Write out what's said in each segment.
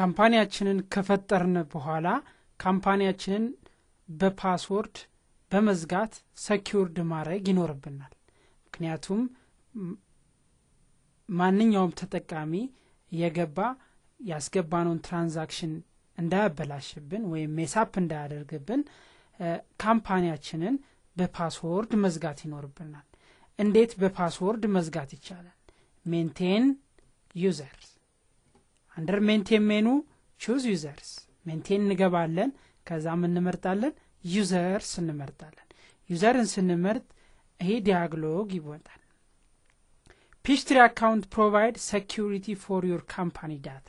ካምፓኒያችንን ከፈጠርን በኋላ ካምፓኒያችንን በፓስወርድ በመዝጋት ሰኪውርድ ማድረግ ይኖርብናል። ምክንያቱም ማንኛውም ተጠቃሚ የገባ ያስገባነውን ትራንዛክሽን እንዳያበላሽብን ወይም ሜሳፕ እንዳያደርግብን ካምፓኒያችንን በፓስወርድ መዝጋት ይኖርብናል። እንዴት በፓስወርድ መዝጋት ይቻላል? ሜንቴን ዩዘርስ አንደር ሜንቴን ሜኑ ቹዝ ዩዘርስ ሜንቴን እንገባለን። ከዛ ምን እንመርጣለን? ዩዘርስ እንመርጣለን። ዩዘርን ስንመርጥ ይሄ ዲያግሎግ ይወጣል። ፒሽትሪ አካውንት ፕሮቫይድ ሴኪሪቲ ፎር ዮር ካምፓኒ ዳታ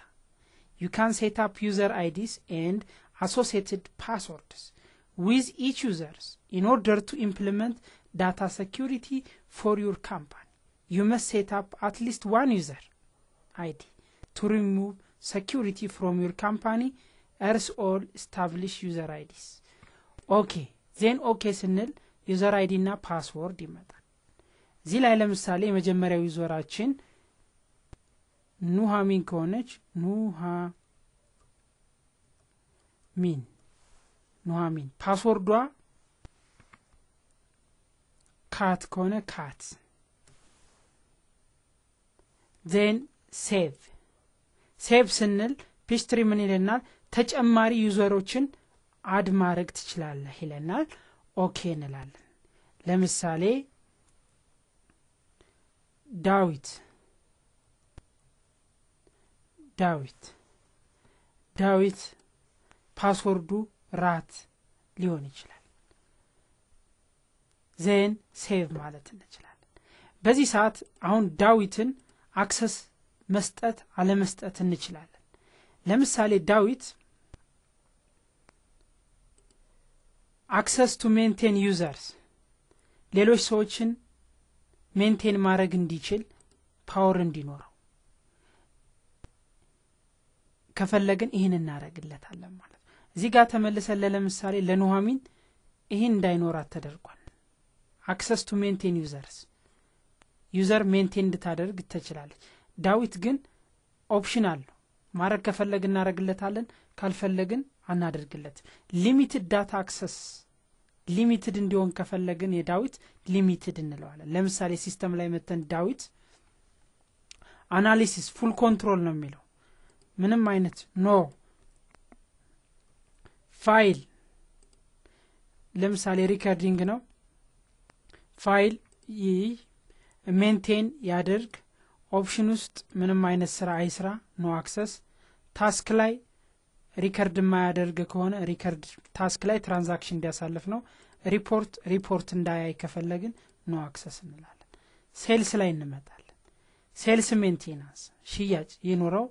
ዩ ካን ሴት አፕ ዩዘር አይዲስ ኤንድ አሶሲትድ ፓስወርድስ ዊዝ ኢች ዩዘርስ ኢን ኦርደር ቱ ኢምፕሊመንት ዳታ ሴኪሪቲ ፎር ዮር ካምፓኒ ዩ መስ ሴት አፕ አት ሊስት ዋን ዩዘር አይዲ to remove security from your company else all establish user IDs ኦኬ ዜን ኦኬ ስንል ዩዘር አይዲ እና ፓስወርድ ይመጣል እዚህ ላይ ለምሳሌ የመጀመሪያው ዩዘራችን ኑሃሚን ከሆነች ኑሃ ሚን ኑሃሚን ፓስወርዷ ካት ከሆነ ካት ዜን ሴቭ ሴቭ ስንል ፒስትሪ ምን ይለናል? ተጨማሪ ዩዘሮችን አድ ማድረግ ትችላለህ ይለናል። ኦኬ እንላለን። ለምሳሌ ዳዊት ዳዊት ዳዊት ፓስወርዱ ራት ሊሆን ይችላል። ዜን ሴቭ ማለት እንችላለን። በዚህ ሰዓት አሁን ዳዊትን አክሰስ መስጠት አለመስጠት እንችላለን። ለምሳሌ ዳዊት አክሰስ ቱ ሜንቴን ዩዘርስ ሌሎች ሰዎችን ሜንቴን ማድረግ እንዲችል ፓወር እንዲኖረው ከፈለግን ይህን እናደረግለታለን ማለት ነው። እዚህ ጋር ተመልሰን ለምሳሌ ለኑሐሚን ይህን እንዳይኖራት ተደርጓል። አክሰስ ቱ ሜንቴን ዩዘርስ ዩዘር ሜንቴን እንድታደርግ ትችላለች። ዳዊት ግን ኦፕሽን አለው። ማድረግ ከፈለግን እናደረግለታለን፣ ካልፈለግን አናደርግለት። ሊሚትድ ዳታ አክሰስ ሊሚትድ እንዲሆን ከፈለግን የዳዊት ሊሚትድ እንለዋለን። ለምሳሌ ሲስተም ላይ መተን ዳዊት አናሊሲስ ፉል ኮንትሮል ነው የሚለው ምንም አይነት ኖ ፋይል ለምሳሌ ሪከርዲንግ ነው ፋይል ሜንቴን ያደርግ ኦፕሽን ውስጥ ምንም አይነት ስራ አይስራ ኖ አክሰስ ታስክ ላይ ሪከርድ የማያደርግ ከሆነ ሪከርድ ታስክ ላይ ትራንዛክሽን እንዲያሳልፍ ነው ሪፖርት ሪፖርት እንዳያይ ከፈለግን ኖ አክሰስ እንላለን ሴልስ ላይ እንመጣለን ሴልስ ሜንቴናንስ ሽያጭ ይኑረው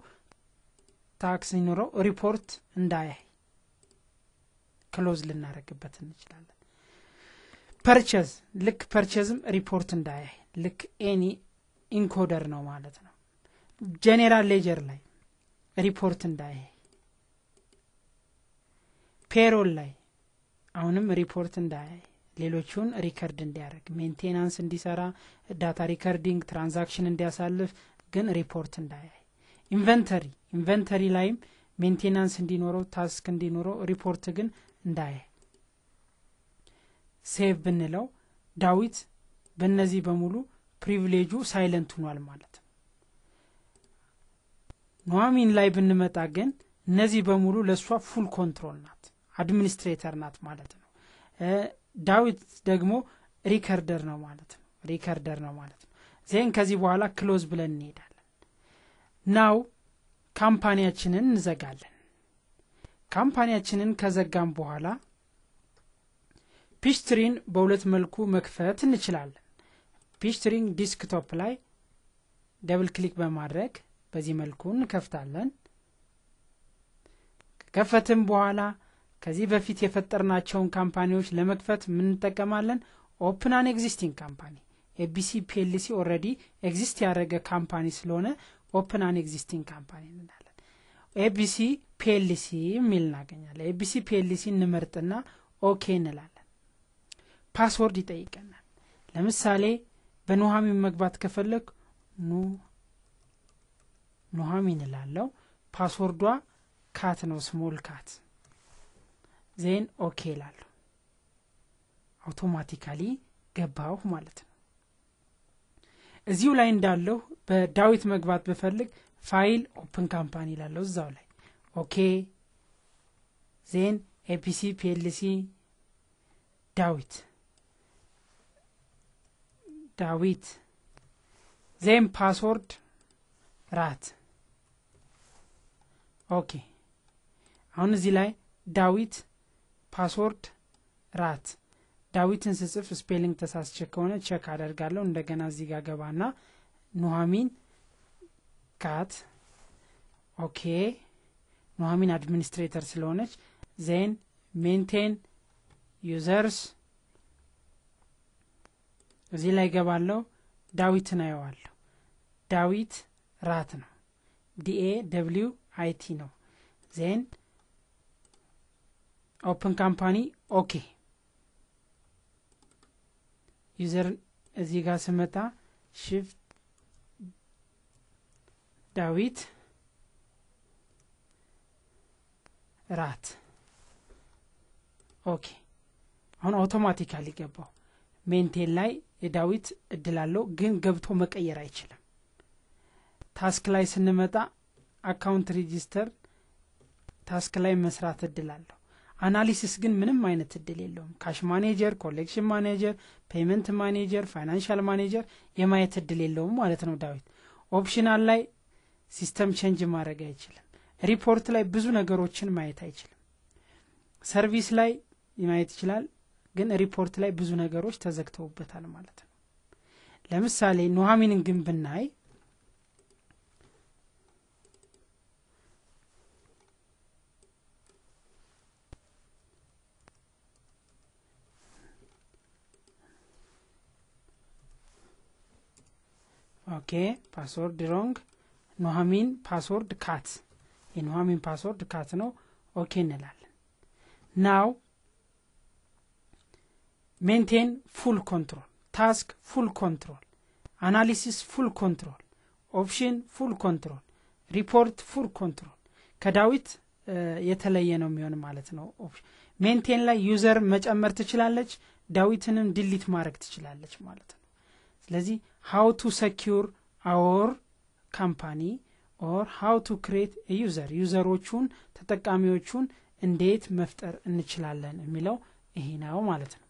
ታክስ ይኑረው ሪፖርት እንዳያይ ክሎዝ ልናደረግበት እንችላለን ፐርቸዝ ልክ ፐርቸዝም ሪፖርት እንዳያይ ልክ ኤኒ ኢንኮደር ነው ማለት ነው ጄኔራል ሌጀር ላይ ሪፖርት እንዳይ ፔሮል ላይ አሁንም ሪፖርት እንዳያይ ሌሎቹን ሪከርድ እንዲያደርግ ሜንቴናንስ እንዲሰራ ዳታ ሪከርዲንግ ትራንዛክሽን እንዲያሳልፍ ግን ሪፖርት እንዳያይ ኢንቨንተሪ ኢንቨንተሪ ላይም ሜንቴናንስ እንዲኖረው ታስክ እንዲኖረው ሪፖርት ግን እንዳያይ ሴቭ ብንለው ዳዊት በእነዚህ በሙሉ ፕሪቪሌጁ ሳይለንት ሆኗል ማለት ነው። ኑሐሚን ላይ ብንመጣ ግን እነዚህ በሙሉ ለእሷ ፉል ኮንትሮል ናት፣ አድሚኒስትሬተር ናት ማለት ነው። ዳዊት ደግሞ ሪከርደር ነው ማለት ነው። ሪከርደር ነው ማለት ነው። ዜን ከዚህ በኋላ ክሎዝ ብለን እንሄዳለን። ናው ካምፓኒያችንን እንዘጋለን። ካምፓኒያችንን ከዘጋም በኋላ ፒስትሪን በሁለት መልኩ መክፈት እንችላለን። ፒችትሪንግ ዲስክቶፕ ላይ ደብል ክሊክ በማድረግ በዚህ መልኩ እንከፍታለን። ከከፈትም በኋላ ከዚህ በፊት የፈጠርናቸውን ካምፓኒዎች ለመክፈት ምን እንጠቀማለን? ኦፕን አን ኤግዚስቲንግ ካምፓኒ ኤቢሲ ፒኤልሲ ኦረዲ ኤግዚስት ያደረገ ካምፓኒ ስለሆነ ኦፕን አን ኤግዚስቲንግ ካምፓኒ እንላለን። ኤቢሲ ፒኤልሲ የሚል እናገኛለን። ኤቢሲ ፒኤልሲ እንመርጥና ኦኬ እንላለን። ፓስወርድ ይጠይቀናል። ለምሳሌ በኑሃሚን መግባት ከፈለግ ኑ ኑሃሚን እላለው። ፓስወርዷ ካት ነው ስሞል ካት። ዜን ኦኬ እላለሁ። አውቶማቲካሊ ገባሁ ማለት ነው። እዚሁ ላይ እንዳለሁ በዳዊት መግባት ብፈልግ ፋይል ኦፕን ካምፓኒ ይላለው እዛው ላይ ኦኬ ዜን ኤፒሲ ፒልሲ ዳዊት ዳዊት ዜም ፓስወርድ ራት ኦኬ አሁን እዚህ ላይ ዳዊት ፓስወርድ ራት ዳዊትን ስጽፍ ስፔሊንግ ተሳስቸ ከሆነ ቸክ አደርጋለሁ እንደገና እዚህ ጋር ገባና ኑሐሚን ካት ኦኬ ኑሐሚን አድሚኒስትሬተር ስለሆነች ዜን ሜንቴን ዩዘርስ እዚህ ላይ ገባለው። ዳዊትን አየዋለሁ። ዳዊት ራት ነው። ዲኤ ደብሊው አይቲ ነው። ዜን ኦፕን ካምፓኒ ኦኬ። ዩዘር እዚህ ጋር ስመጣ ሽፍት ዳዊት ራት ኦኬ። አሁን አውቶማቲካሊ ገባው ሜንቴን ላይ የዳዊት እድል አለው፣ ግን ገብቶ መቀየር አይችልም። ታስክ ላይ ስንመጣ አካውንት ሬጂስተር ታስክ ላይ መስራት እድል አለው። አናሊሲስ ግን ምንም አይነት እድል የለውም። ካሽ ማኔጀር፣ ኮሌክሽን ማኔጀር፣ ፔመንት ማኔጀር፣ ፋይናንሻል ማኔጀር የማየት እድል የለውም ማለት ነው። ዳዊት ኦፕሽናል ላይ ሲስተም ቼንጅ ማድረግ አይችልም። ሪፖርት ላይ ብዙ ነገሮችን ማየት አይችልም። ሰርቪስ ላይ ማየት ይችላል። ግን ሪፖርት ላይ ብዙ ነገሮች ተዘግተውበታል ማለት ነው። ለምሳሌ ኑሐሚንን ግን ብናይ ኦኬ ፓስወርድ ሮንግ ኖሃሚን ፓስወርድ ካት የኖሃሚን ፓስወርድ ካት ነው። ኦኬ እንላለን ናው ሜንቴን ፉል ኮንትሮል፣ ታስክ ፉል ኮንትሮል፣ አናሊሲስ ፉል ኮንትሮል፣ ኦፕሽን ፉል ኮንትሮል፣ ሪፖርት ፉል ኮንትሮል። ከዳዊት የተለየ ነው የሚሆን ማለት ነው። ሜንቴን ላይ ዩዘር መጨመር ትችላለች፣ ዳዊትንም ድሊት ማድረግ ትችላለች ማለት ነው። ስለዚህ ሃው ቱ ሰኪር አወር ካምፓኒ ኦር ሀው ቱ ክሬት ዩዘር ዩዘሮቹን ተጠቃሚዎቹን እንዴት መፍጠር እንችላለን የሚለው ይሄ ነው ማለት ነው።